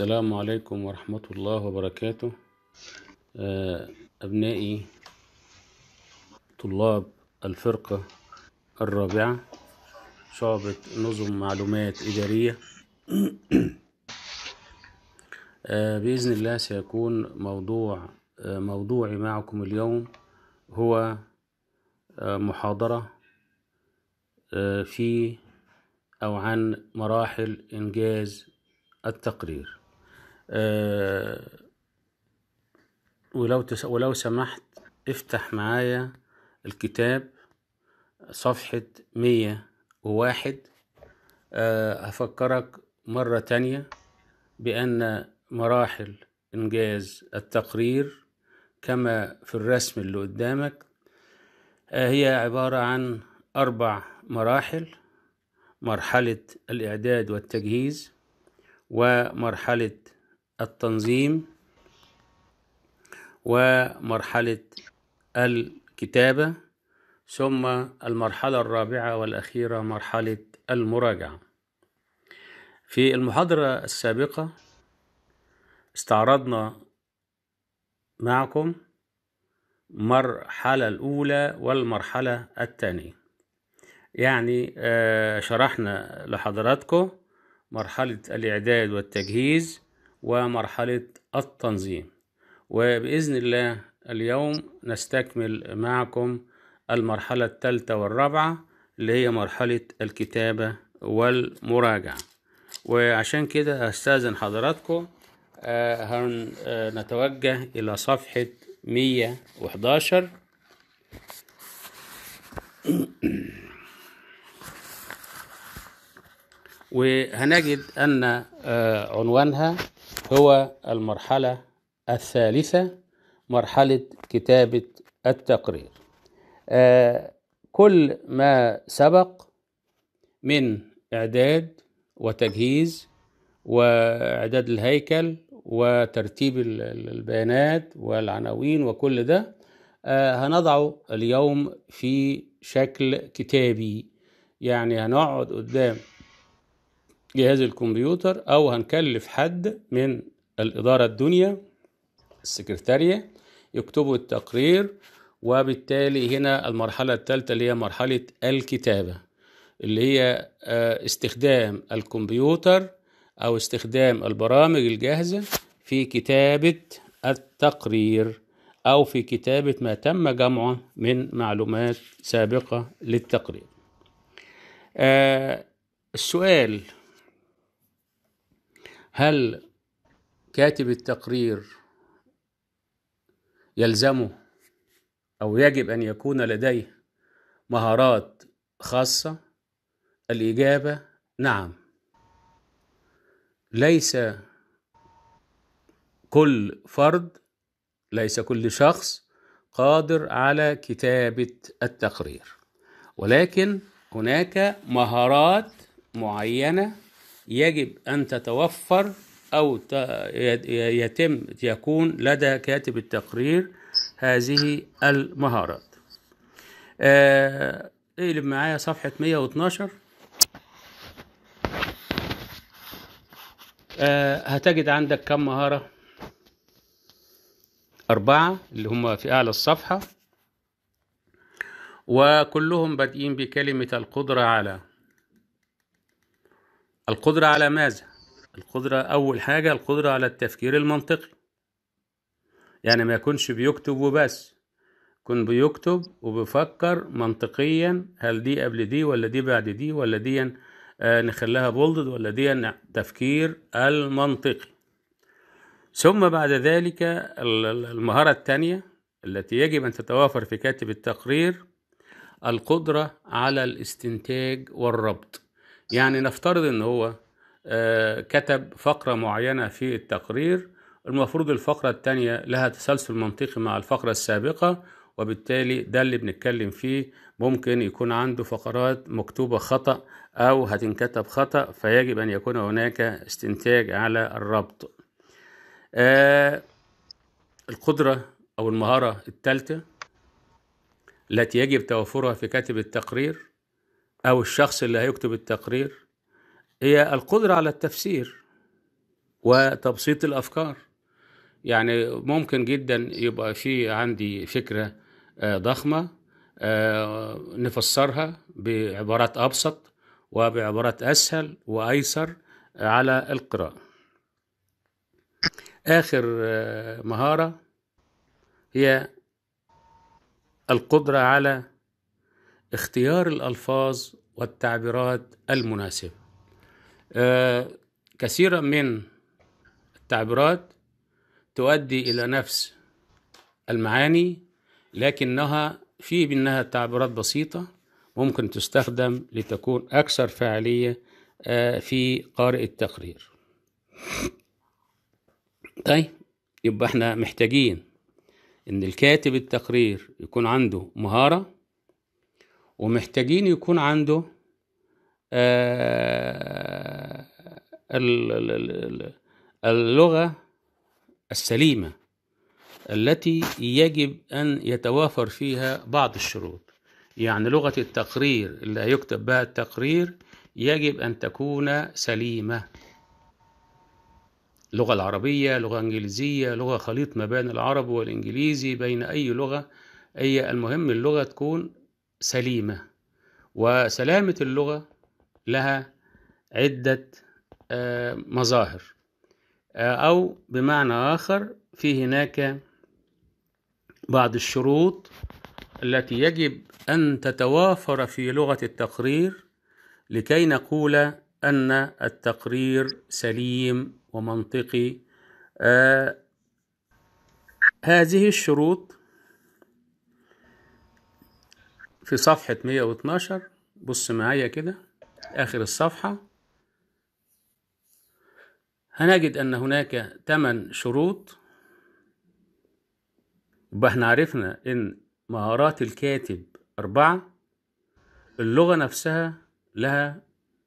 السلام عليكم ورحمة الله وبركاته آه، أبنائي طلاب الفرقة الرابعة شعبة نظم معلومات إدارية آه، بإذن الله سيكون موضوع آه، موضوعي معكم اليوم هو محاضرة في أو عن مراحل إنجاز التقرير آه، ولو تس... ولو سمحت افتح معايا الكتاب صفحة مية وواحد أفكرك آه، هفكرك مرة تانية بأن مراحل إنجاز التقرير كما في الرسم اللي قدامك آه، هي عبارة عن أربع مراحل مرحلة الإعداد والتجهيز ومرحلة التنظيم ومرحلة الكتابة ثم المرحلة الرابعة والأخيرة مرحلة المراجعة في المحاضرة السابقة استعرضنا معكم المرحلة الأولى والمرحلة الثانية يعني آه، شرحنا لحضراتكم مرحلة الإعداد والتجهيز ومرحلة التنظيم وبإذن الله اليوم نستكمل معكم المرحلة الثالثة والرابعة اللي هي مرحلة الكتابة والمراجعة وعشان كده أستاذن حضراتكم هنتوجه آه، آه، إلى صفحة 111 وهنجد أن آه، عنوانها هو المرحلة الثالثة مرحلة كتابة التقرير آه، كل ما سبق من إعداد وتجهيز وإعداد الهيكل وترتيب البيانات والعناوين وكل ده آه، هنضعه اليوم في شكل كتابي يعني هنقعد قدام جهاز الكمبيوتر أو هنكلف حد من الإدارة الدنيا السكرتارية يكتبوا التقرير وبالتالي هنا المرحلة الثالثة اللي هي مرحلة الكتابة اللي هي آه، استخدام الكمبيوتر أو استخدام البرامج الجاهزة في كتابة التقرير أو في كتابة ما تم جمعه من معلومات سابقة للتقرير. آه، السؤال هل كاتب التقرير يلزمه أو يجب أن يكون لديه مهارات خاصة؟ الإجابة نعم ليس كل فرد ليس كل شخص قادر على كتابة التقرير ولكن هناك مهارات معينة يجب أن تتوفر أو يتم يكون لدى كاتب التقرير هذه المهارات آه، اقلب معايا صفحة 112 آه هتجد عندك كم مهارة أربعة اللي هم في أعلى الصفحة وكلهم بادئين بكلمة القدرة على القدرة على ماذا؟ القدرة أول حاجة القدرة على التفكير المنطقي يعني ما يكونش بيكتب وبس يكون بيكتب وبيفكر منطقيا هل دي قبل دي ولا دي بعد دي ولا دي آه، نخليها بولدد ولا دي نعم، تفكير المنطقي ثم بعد ذلك المهارة الثانية التي يجب أن تتوافر في كاتب التقرير القدرة على الاستنتاج والربط يعني نفترض ان هو آه، كتب فقرة معينة في التقرير المفروض الفقرة الثانيه لها تسلسل منطقي مع الفقرة السابقة وبالتالي ده اللي بنتكلم فيه ممكن يكون عنده فقرات مكتوبة خطأ أو هتنكتب خطأ فيجب أن يكون هناك استنتاج على الربط آه، القدرة أو المهارة الثالثة التي يجب توفرها في كاتب التقرير أو الشخص اللي هيكتب التقرير هي القدرة على التفسير وتبسيط الأفكار يعني ممكن جدا يبقى في عندي فكرة آه، ضخمة آه، نفسرها بعبارات أبسط وبعبارات أسهل وأيسر على القراءة آخر آه، مهارة هي القدرة على اختيار الألفاظ والتعبيرات المناسبة أه كثيرا من التعبيرات تؤدي إلى نفس المعاني لكنها في منها تعبيرات بسيطة ممكن تستخدم لتكون أكثر فعالية آه، في قارئ التقرير طيب يبقى احنا محتاجين ان الكاتب التقرير يكون عنده مهارة ومحتاجين يكون عنده آه، اللغة السليمة التي يجب أن يتوافر فيها بعض الشروط يعني لغة التقرير اللي هيكتب بها التقرير يجب أن تكون سليمة اللغة العربية لغة إنجليزية لغة خليط ما بين العرب والإنجليزي بين أي لغة هي المهم اللغة تكون سليمه وسلامه اللغه لها عده آه، مظاهر آه، او بمعنى اخر في هناك بعض الشروط التي يجب ان تتوافر في لغه التقرير لكي نقول ان التقرير سليم ومنطقي آه هذه الشروط في صفحة 112 بص معايا كده آخر الصفحة هنجد أن هناك 8 شروط يبقى احنا عرفنا إن مهارات الكاتب أربعة اللغة نفسها لها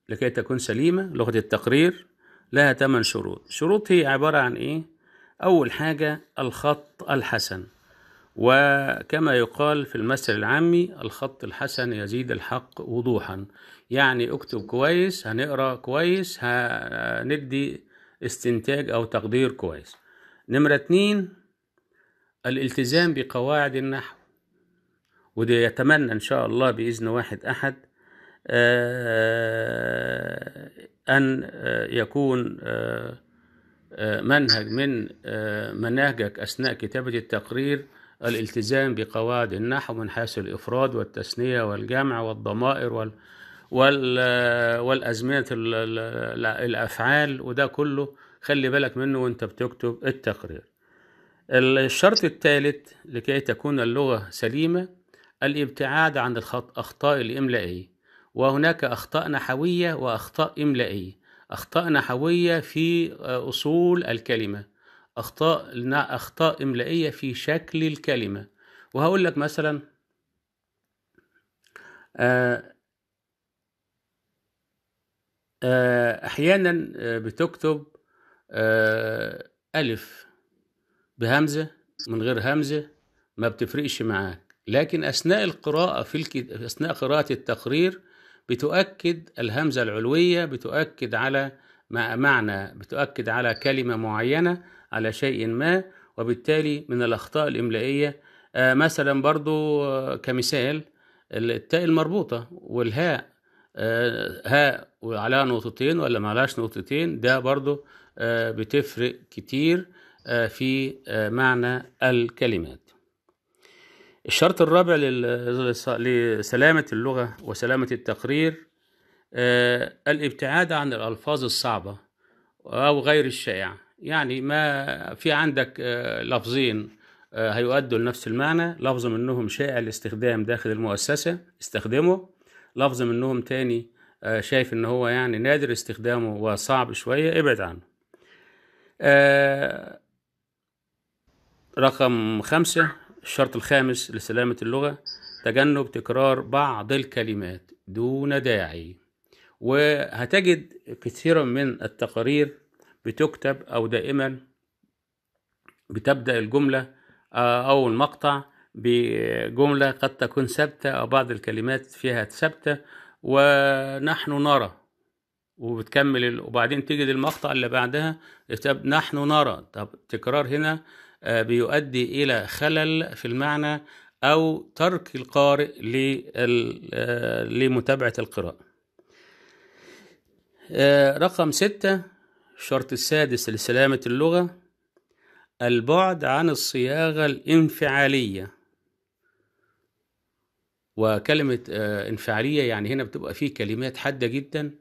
لكي تكون سليمة لغة التقرير لها 8 شروط شروط هي عبارة عن إيه؟ أول حاجة الخط الحسن وكما يقال في المثل العامي الخط الحسن يزيد الحق وضوحا يعني اكتب كويس هنقرا كويس هندي استنتاج او تقدير كويس نمرة اتنين الالتزام بقواعد النحو وده يتمنى ان شاء الله باذن واحد احد آه، ان آه، يكون آه، منهج من مناهجك اثناء كتابة التقرير الالتزام بقواعد النحو من حيث الإفراد والتثنية والجمع والضمائر وال وال والأزمنة الأفعال وده كله خلي بالك منه وأنت بتكتب التقرير الشرط الثالث لكي تكون اللغة سليمة الابتعاد عن الأخطاء الإملائية وهناك أخطاء نحوية وأخطاء إملائية أخطاء نحوية في أصول الكلمة أخطاء أخطاء إملائية في شكل الكلمة وهقول لك مثلا آه، آه، أحيانا آه، بتكتب ألف بهمزة من غير همزة ما بتفرقش معاك لكن أثناء القراءة في أثناء قراءة التقرير بتؤكد الهمزة العلوية بتؤكد على معنى بتؤكد على كلمة معينة على شيء ما وبالتالي من الأخطاء الإملائية آه، مثلا برضو آه، كمثال التاء المربوطة والهاء آه، هاء وعلى نقطتين ولا معلاش نقطتين ده برضو بتفرق كتير في معنى الكلمات الشرط الرابع لسلامة اللغة وسلامة التقرير الابتعاد عن الألفاظ الصعبة أو غير الشائعة يعني ما في عندك آه، لفظين آه، هيؤدوا لنفس المعنى لفظ منهم شائع الاستخدام داخل المؤسسة استخدمه لفظ منهم تاني آه، شايف ان هو يعني نادر استخدامه وصعب شوية ابعد عنه رقم خمسة الشرط الخامس لسلامة اللغة تجنب تكرار بعض الكلمات دون داعي وهتجد كثيرا من التقارير بتكتب أو دائما بتبدأ الجملة آه، أو المقطع بجملة قد تكون ثابتة أو بعض الكلمات فيها ثابتة ونحن نرى وبتكمل وبعدين تجد المقطع اللي بعدها نحن نرى طب التكرار هنا آه، بيؤدي إلى خلل في المعنى أو ترك القارئ آه، لمتابعة القراءة رقم ستة الشرط السادس لسلامة اللغة البعد عن الصياغة الانفعالية وكلمة آه، انفعالية يعني هنا بتبقى فيه كلمات حادة جدا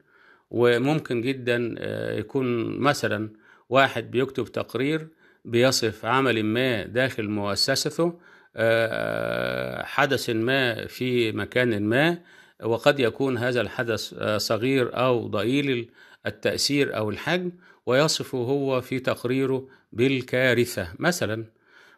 وممكن جدا آه، يكون مثلا واحد بيكتب تقرير بيصف عمل ما داخل مؤسسته آه، حدث ما في مكان ما وقد يكون هذا الحدث صغير أو ضئيل التأثير أو الحجم ويصفه هو في تقريره بالكارثة مثلا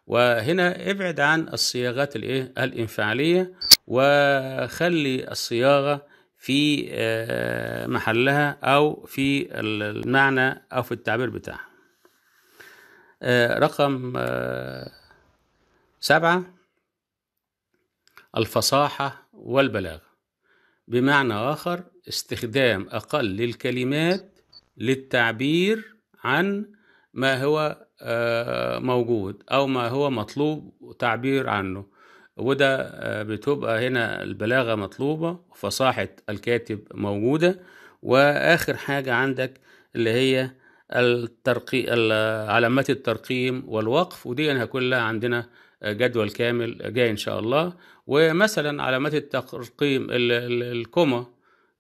وهنا ابعد عن الصياغات الايه الانفعالية وخلي الصياغة في آه، محلها أو في المعنى أو في التعبير بتاعها آه، رقم آه، سبعة الفصاحة والبلاغة بمعنى آخر استخدام أقل للكلمات للتعبير عن ما هو آه، موجود أو ما هو مطلوب تعبير عنه وده آه، بتبقى هنا البلاغة مطلوبة وفصاحه الكاتب موجودة وآخر حاجة عندك اللي هي الترقي علامات الترقيم والوقف ودي أنا كلها عندنا آه، جدول كامل جاي إن شاء الله ومثلا علامات الترقيم الكومة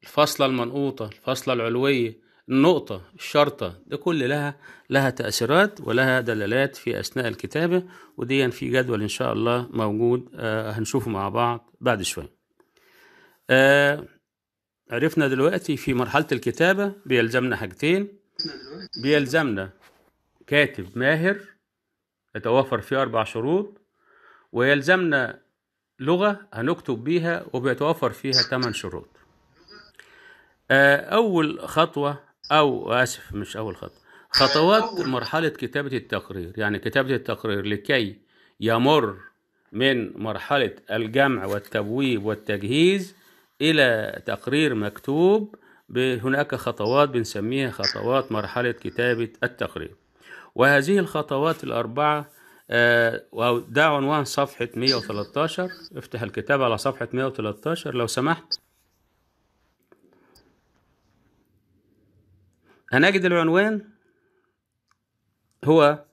الفاصلة المنقوطة الفاصلة العلوية النقطة الشرطة ده كل لها لها تأثيرات ولها دلالات في أثناء الكتابة وديا في جدول إن شاء الله موجود آه هنشوفه مع بعض بعد شوية آه عرفنا دلوقتي في مرحلة الكتابة بيلزمنا حاجتين بيلزمنا كاتب ماهر يتوفر فيه أربع شروط ويلزمنا لغة هنكتب بيها وبيتوفر فيها ثمان شروط آه، أول خطوة أو آسف مش أول خطوة خطوات مرحلة كتابة التقرير يعني كتابة التقرير لكي يمر من مرحلة الجمع والتبويب والتجهيز إلى تقرير مكتوب هناك خطوات بنسميها خطوات مرحلة كتابة التقرير وهذه الخطوات الأربعة آه، ده عنوان صفحة 113 افتح الكتاب على صفحة 113 لو سمحت هنجد العنوان هو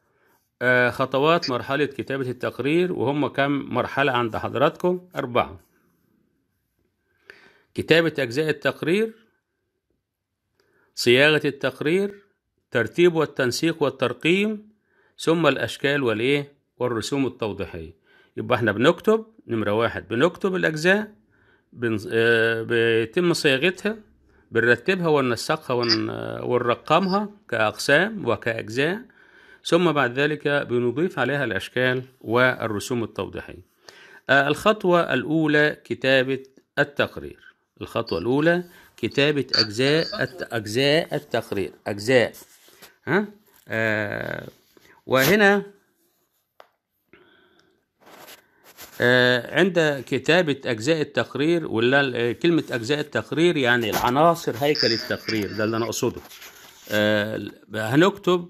آه، خطوات مرحلة كتابة التقرير وهم كم مرحلة عند حضراتكم أربعة كتابة أجزاء التقرير صياغة التقرير ترتيب والتنسيق والترقيم ثم الأشكال والإيه والرسوم التوضيحية يبقى احنا بنكتب نمرة واحد بنكتب الأجزاء آه، بيتم صياغتها بنرتبها وننسقها ونرقمها كأقسام وكأجزاء ثم بعد ذلك بنضيف عليها الأشكال والرسوم التوضيحية آه، الخطوة الأولى كتابة التقرير الخطوة الأولى كتابة أجزاء أجزاء التقرير أجزاء ها آه وهنا آه، عند كتابة أجزاء التقرير ولا آه، كلمة أجزاء التقرير يعني العناصر هيكل التقرير ده اللي أنا أقصده آه، هنكتب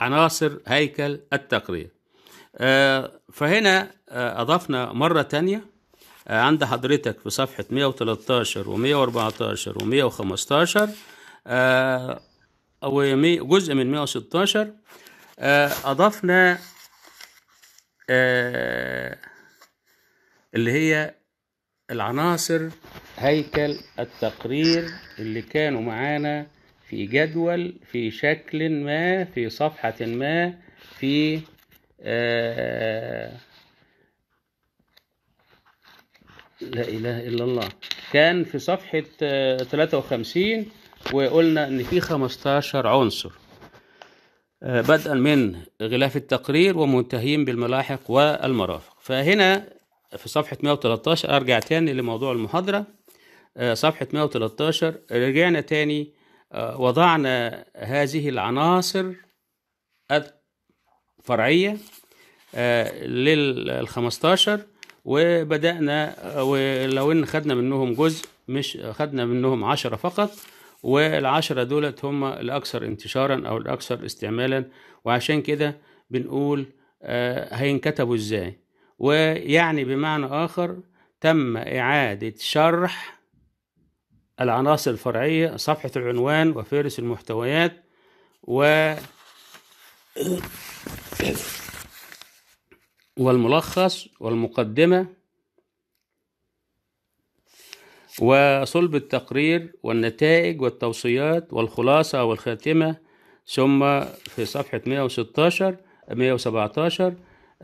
عناصر هيكل التقرير فهنا أضفنا مرة تانية عند حضرتك في صفحة 113 و 114 و 115 أو جزء من 116 أضفنا اللي هي العناصر هيكل التقرير اللي كانوا معانا في جدول في شكل ما في صفحة ما في آه، لا إله إلا الله كان في صفحة 53 آه، وقلنا إن في 15 عنصر آه، بدءا من غلاف التقرير ومنتهين بالملاحق والمرافق فهنا في صفحة 113 أرجع تاني لموضوع المحاضرة آه، صفحة 113 رجعنا تاني آه، وضعنا هذه العناصر الفرعية آه، لل 15 وبدأنا ولو إن خدنا منهم جزء مش خدنا منهم عشرة فقط والعشرة دولت هم الأكثر انتشارا أو الأكثر استعمالا وعشان كده بنقول هينكتبوا إزاي ويعني بمعنى آخر تم إعادة شرح العناصر الفرعية صفحة العنوان وفهرس المحتويات و والملخص والمقدمة وصلب التقرير والنتائج والتوصيات والخلاصة والخاتمة ثم في صفحة 116 117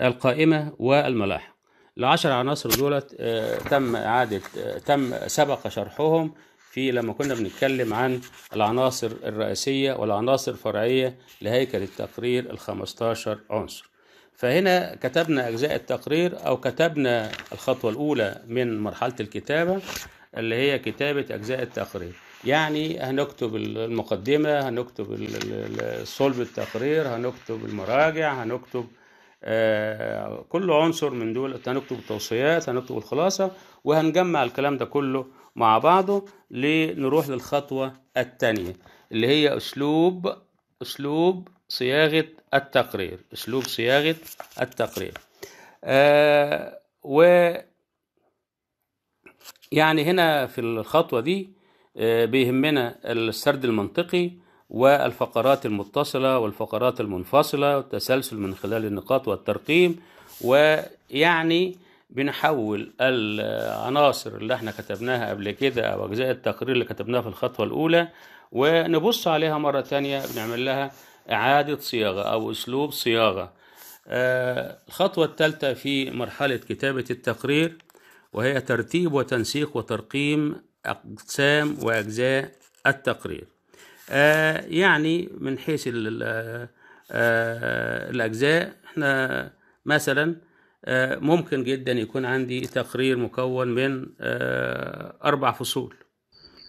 القائمة والملاحق العشر عناصر دولت آه، تم إعادة آه، تم سبق شرحهم في لما كنا بنتكلم عن العناصر الرئيسية والعناصر الفرعية لهيكل التقرير الخمستاشر عنصر فهنا كتبنا أجزاء التقرير أو كتبنا الخطوة الأولى من مرحلة الكتابة اللي هي كتابة أجزاء التقرير يعني هنكتب المقدمة هنكتب صلب التقرير هنكتب المراجع هنكتب آه، كل عنصر من دول هنكتب التوصيات هنكتب الخلاصة وهنجمع الكلام ده كله مع بعضه لنروح للخطوة الثانية اللي هي أسلوب أسلوب صياغة التقرير أسلوب صياغة التقرير آه، و يعني هنا في الخطوة دي آه، بيهمنا السرد المنطقي والفقرات المتصلة والفقرات المنفصلة والتسلسل من خلال النقاط والترقيم ويعني بنحول العناصر اللي احنا كتبناها قبل كده او اجزاء التقرير اللي كتبناها في الخطوة الاولى ونبص عليها مرة تانية بنعمل لها اعادة صياغة او اسلوب صياغة آه، الخطوة الثالثة في مرحلة كتابة التقرير وهي ترتيب وتنسيق وترقيم أقسام وأجزاء التقرير آه، يعني من حيث آه، الأجزاء احنا مثلا آه، ممكن جدا يكون عندي تقرير مكون من أربع فصول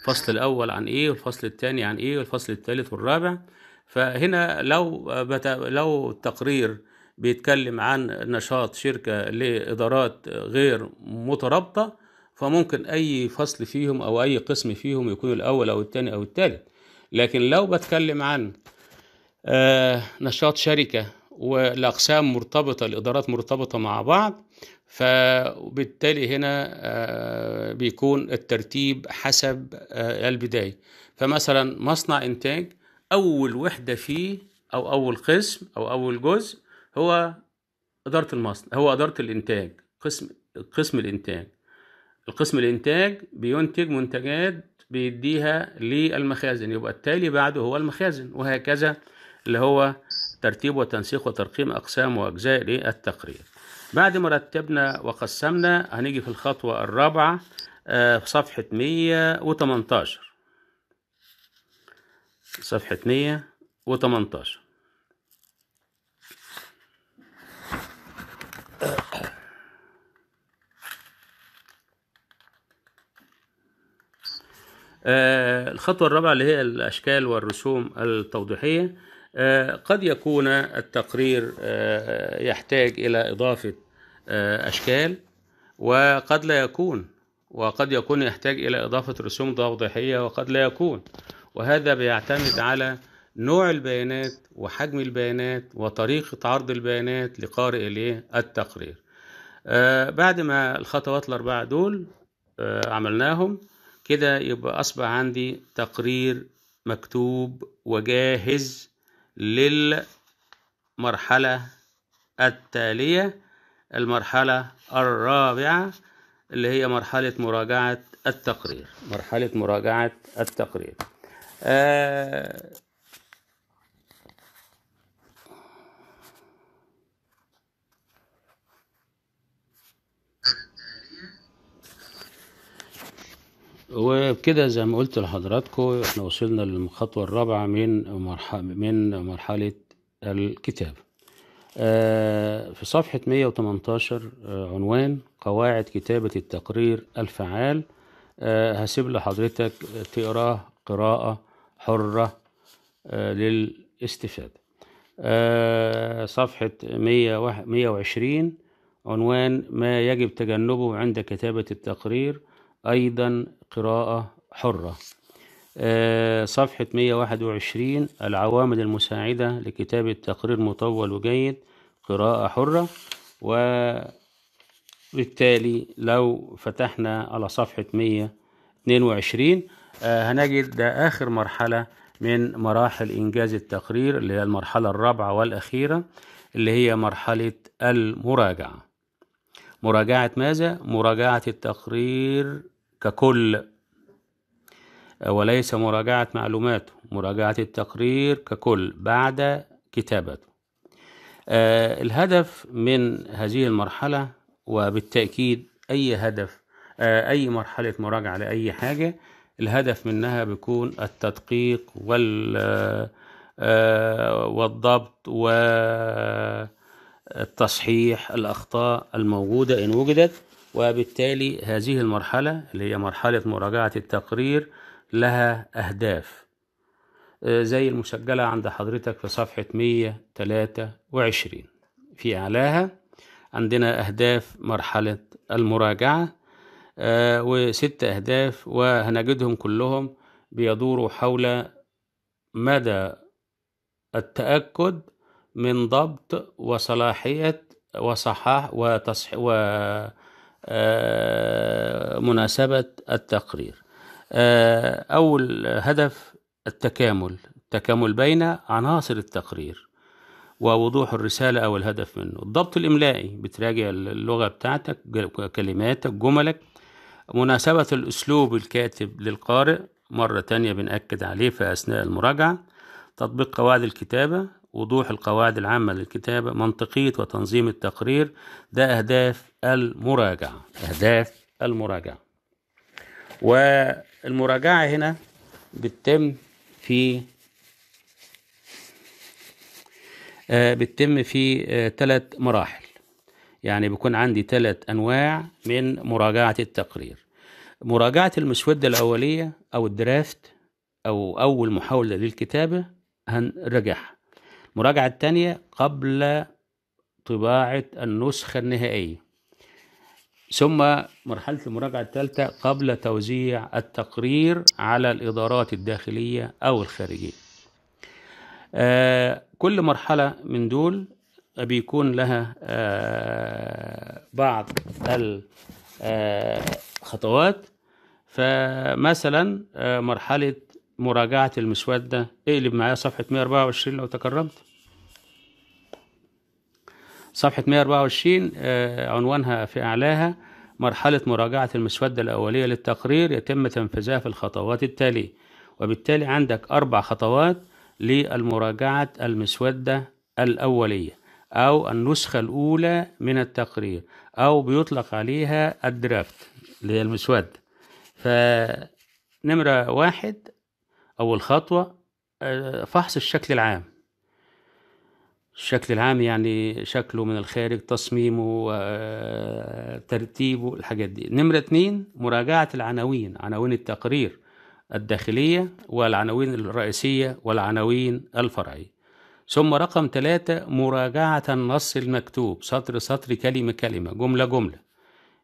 الفصل الأول عن إيه والفصل الثاني عن إيه والفصل الثالث والرابع فهنا لو بت... لو التقرير بيتكلم عن نشاط شركة لإدارات غير مترابطة فممكن أي فصل فيهم أو أي قسم فيهم يكون الأول أو الثاني أو الثالث لكن لو بتكلم عن آه، نشاط شركة والأقسام مرتبطة الإدارات مرتبطة مع بعض فبالتالي هنا آه، بيكون الترتيب حسب آه، البداية فمثلا مصنع إنتاج أول وحدة فيه أو أول قسم أو أول جزء هو إدارة المصنع هو إدارة الإنتاج قسم قسم الإنتاج القسم الإنتاج بينتج منتجات بيديها للمخازن يبقى التالي بعده هو المخازن وهكذا اللي هو ترتيب وتنسيق وترقيم أقسام وأجزاء للتقرير بعد ما رتبنا وقسمنا هنيجي في الخطوة الرابعة في آه، صفحة 118 صفحة 118 آه، الخطوة الرابعة اللي هي الأشكال والرسوم التوضيحية آه، قد يكون التقرير آه، يحتاج إلى إضافة أشكال وقد لا يكون وقد يكون يحتاج إلى إضافة رسوم توضيحية وقد لا يكون وهذا بيعتمد على نوع البيانات وحجم البيانات وطريقة عرض البيانات لقارئ التقرير بعد ما الخطوات الأربعة دول عملناهم كده يبقى أصبح عندي تقرير مكتوب وجاهز للمرحلة التالية المرحلة الرابعة اللي هي مرحلة مراجعة التقرير مرحلة مراجعة التقرير آه وبكده زي ما قلت لحضراتكم احنا وصلنا للخطوة الرابعة من مرحلة من مرحلة الكتاب آه، في صفحة 118 آه، عنوان قواعد كتابة التقرير الفعال آه، هسيب لحضرتك تقراه قراءة حرة للاستفادة صفحة 120 عنوان ما يجب تجنبه عند كتابة التقرير أيضا قراءة حرة آه، صفحة 121 العوامل المساعدة لكتابة تقرير مطول وجيد قراءة حرة وبالتالي لو فتحنا على صفحة 122 آه، هنجد ده آخر مرحلة من مراحل إنجاز التقرير اللي هي المرحلة الرابعة والأخيرة اللي هي مرحلة المراجعة مراجعة ماذا؟ مراجعة التقرير ككل آه، وليس مراجعة معلوماته مراجعة التقرير ككل بعد كتابته آه، الهدف من هذه المرحلة وبالتأكيد أي هدف آه، أي مرحلة مراجعة لأي حاجة الهدف منها بيكون التدقيق والضبط والتصحيح الأخطاء الموجودة إن وجدت وبالتالي هذه المرحلة اللي هي مرحلة مراجعة التقرير لها أهداف آه، زي المسجلة عند حضرتك في صفحة 123 في أعلاها عندنا أهداف مرحلة المراجعة آه، وست أهداف وهنجدهم كلهم بيدوروا حول مدى التأكد من ضبط وصلاحية وصحاح وتصحيح و آه، مناسبة التقرير آه، أول هدف التكامل التكامل بين عناصر التقرير ووضوح الرسالة أو الهدف منه الضبط الإملائي بتراجع اللغة بتاعتك كلماتك جملك مناسبة الأسلوب الكاتب للقارئ مرة تانية بنأكد عليه في أثناء المراجعة تطبيق قواعد الكتابة وضوح القواعد العامة للكتابة منطقية وتنظيم التقرير ده أهداف المراجعة أهداف المراجعة والمراجعة هنا بتتم في آه، بتتم في ثلاث آه، مراحل يعني بيكون عندي ثلاث أنواع من مراجعة التقرير مراجعة المسودة الأولية أو الدرافت أو أول محاولة للكتابة هنراجعها المراجعة الثانية قبل طباعة النسخة النهائية ثم مرحلة المراجعة الثالثة قبل توزيع التقرير على الإدارات الداخلية أو الخارجية آه كل مرحلة من دول بيكون لها آه بعض الخطوات آه، فمثلا آه، مرحلة مراجعة المسودة اقلب معايا صفحة 124 لو تكرمت صفحة 124 آه، عنوانها في أعلاها مرحلة مراجعة المسودة الأولية للتقرير يتم تنفيذها في الخطوات التالية وبالتالي عندك أربع خطوات للمراجعة المسودة الأولية أو النسخة الأولى من التقرير أو بيطلق عليها الدرافت اللي هي المسودة فنمرة واحد أول خطوة آه، فحص الشكل العام الشكل العام يعني شكله من الخارج تصميمه آه، ترتيبه الحاجات دي نمرة اتنين مراجعة العناوين عناوين التقرير الداخلية والعناوين الرئيسية والعناوين الفرعية ثم رقم ثلاثة مراجعة النص المكتوب سطر سطر كلمة كلمة جملة جملة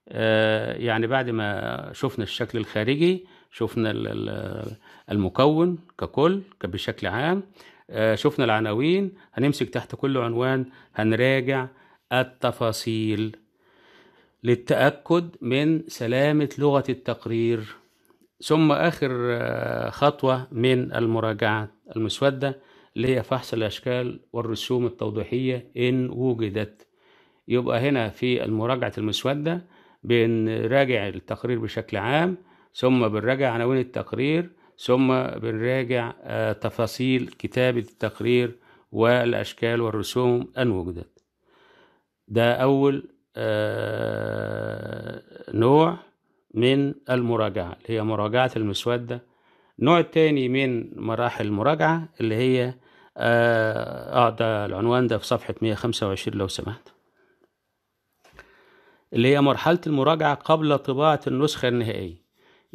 آه، يعني بعد ما شفنا الشكل الخارجي شفنا المكون ككل بشكل عام آه، شفنا العناوين هنمسك تحت كل عنوان هنراجع التفاصيل للتأكد من سلامة لغة التقرير ثم آخر آه، خطوة من المراجعة المسودة اللي هي فحص الأشكال والرسوم التوضيحية إن وجدت يبقى هنا في المراجعة المسودة بنراجع التقرير بشكل عام ثم بنراجع عناوين التقرير ثم بنراجع آه، تفاصيل كتابة التقرير والأشكال والرسوم أن وجدت ده أول آه، نوع من المراجعة اللي هي مراجعة المسودة نوع تاني من مراحل المراجعة اللي هي أعطى آه،, آه ده العنوان ده في صفحة 125 لو سمحت اللي هي مرحلة المراجعة قبل طباعة النسخة النهائية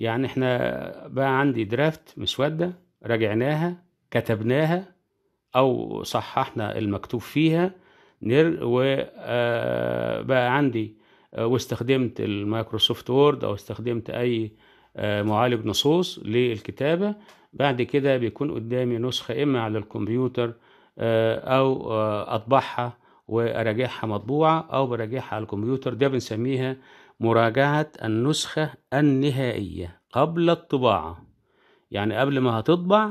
يعني احنا بقى عندي درافت مسودة راجعناها كتبناها أو صححنا المكتوب فيها نر وبقى آه، عندي آه، واستخدمت المايكروسوفت وورد أو استخدمت أي آه، معالج نصوص للكتابة بعد كده بيكون قدامي نسخة إما على الكمبيوتر أو أطبعها وأراجعها مطبوعة أو براجعها على الكمبيوتر ده بنسميها مراجعة النسخة النهائية قبل الطباعة يعني قبل ما هتطبع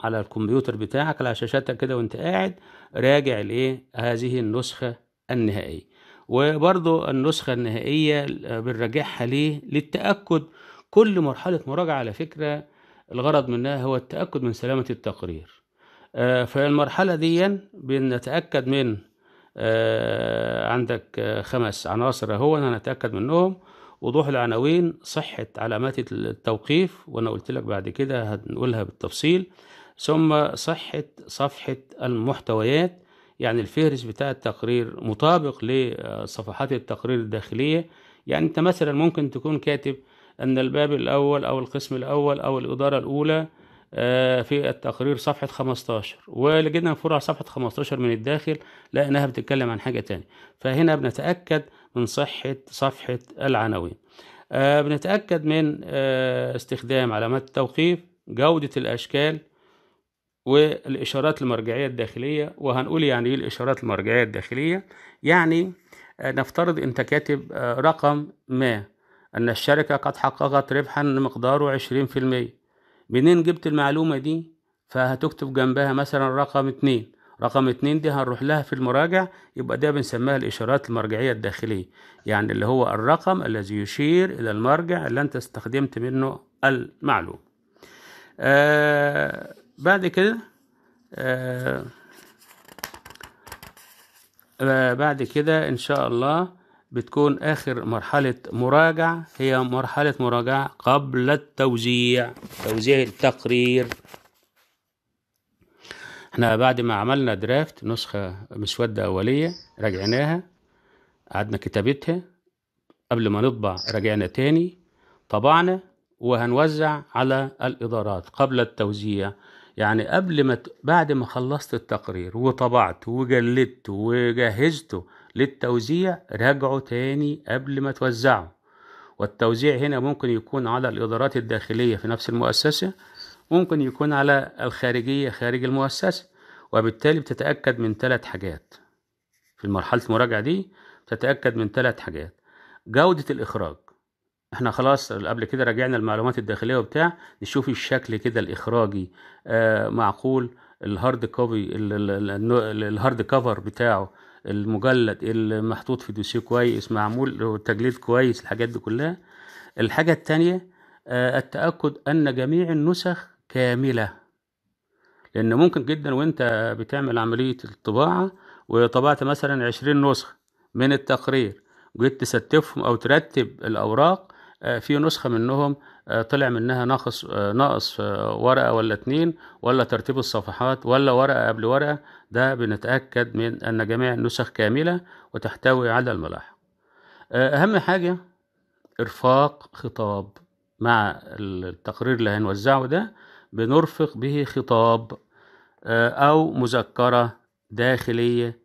على الكمبيوتر بتاعك على شاشتك كده وانت قاعد راجع الايه هذه النسخة النهائية وبرضو النسخة النهائية آه، بنراجعها ليه للتأكد كل مرحلة مراجعة على فكرة الغرض منها هو التأكد من سلامة التقرير آه، فالمرحلة دي بنتأكد من آه، عندك آه، خمس عناصر اهو انا هنتاكد منهم وضوح العناوين صحة علامات التوقيف وأنا قلت لك بعد كده هنقولها بالتفصيل ثم صحة صفحة المحتويات يعني الفهرس بتاع التقرير مطابق لصفحات التقرير الداخلية يعني أنت مثلا ممكن تكون كاتب أن الباب الأول أو القسم الأول أو الإدارة الأولى آه، في التقرير صفحة 15 نفور على صفحة 15 من الداخل لأنها بتتكلم عن حاجة تانية فهنا بنتأكد من صحة صفحة العناوين آه، بنتأكد من آه، استخدام علامات التوقيف جودة الأشكال والإشارات المرجعية الداخلية وهنقول يعني إيه الإشارات المرجعية الداخلية يعني نفترض أنت كاتب رقم ما أن الشركة قد حققت ربحا مقداره 20% منين جبت المعلومة دي فهتكتب جنبها مثلا رقم اتنين رقم اتنين دي هنروح لها في المراجع يبقى ده بنسميها الإشارات المرجعية الداخلية يعني اللي هو الرقم الذي يشير إلى المرجع اللي أنت استخدمت منه المعلومة آه بعد كده آه, آه، بعد كده إن شاء الله بتكون آخر مرحلة مراجع هي مرحلة مراجعة قبل التوزيع توزيع التقرير احنا بعد ما عملنا درافت نسخة مسودة أولية راجعناها قعدنا كتابتها قبل ما نطبع راجعنا تاني طبعنا وهنوزع على الإدارات قبل التوزيع يعني قبل ما بعد ما خلصت التقرير وطبعت وجلدته وجهزته للتوزيع راجعوا تاني قبل ما توزعوا والتوزيع هنا ممكن يكون على الإدارات الداخلية في نفس المؤسسة ممكن يكون على الخارجية خارج المؤسسة وبالتالي بتتأكد من ثلاث حاجات في مرحلة المراجعة دي بتتأكد من ثلاث حاجات جودة الإخراج احنا خلاص قبل كده راجعنا المعلومات الداخليه وبتاع نشوف الشكل كده الاخراجي آه معقول الهارد كوبي الهارد كفر بتاعه المجلد المحطوط في دوسيه كويس معمول تجليد كويس الحاجات دي كلها الحاجة التانية آه، التأكد أن جميع النسخ كاملة لأن ممكن جدا وأنت بتعمل عملية الطباعة وطبعت مثلا عشرين نسخة من التقرير جيت تستفهم أو ترتب الأوراق آه، في نسخة منهم آه، طلع منها ناقص ناقص ورقة ولا اتنين ولا ترتيب الصفحات ولا ورقة قبل ورقة ده بنتأكد من أن جميع النسخ كاملة وتحتوي على الملاحق آه، أهم حاجة إرفاق خطاب مع التقرير اللي هنوزعه ده بنرفق به خطاب آه، أو مذكرة داخلية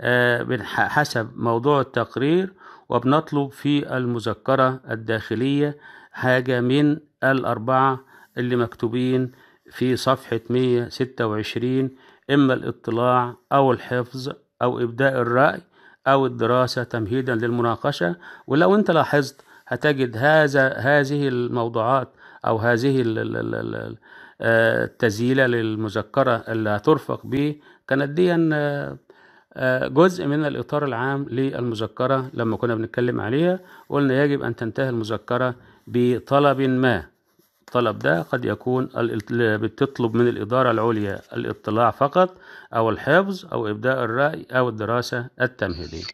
آه، حسب موضوع التقرير وبنطلب في المذكرة الداخلية حاجة من الأربعة اللي مكتوبين في صفحة 126 إما الاطلاع أو الحفظ أو إبداء الرأي أو الدراسة تمهيدا للمناقشة ولو أنت لاحظت هتجد هذا هذه الموضوعات أو هذه آه، التزيلة للمذكرة اللي هترفق به كانت دي آه، آه، جزء من الإطار العام للمذكرة لما كنا بنتكلم عليها قلنا يجب أن تنتهي المذكرة بطلب ما الطلب ده قد يكون بتطلب من الإدارة العليا الاطلاع فقط أو الحفظ أو إبداء الرأي أو الدراسة التمهيدية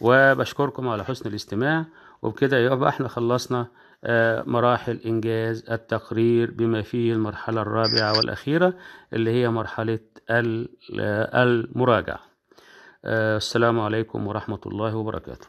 وبشكركم على حسن الاستماع وبكده يبقى احنا خلصنا آه، مراحل إنجاز التقرير بما فيه المرحلة الرابعة والأخيرة اللي هي مرحلة آه، المراجعة آه، السلام عليكم ورحمة الله وبركاته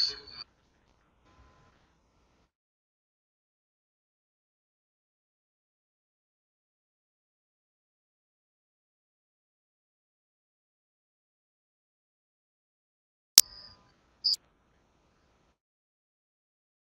Thank you.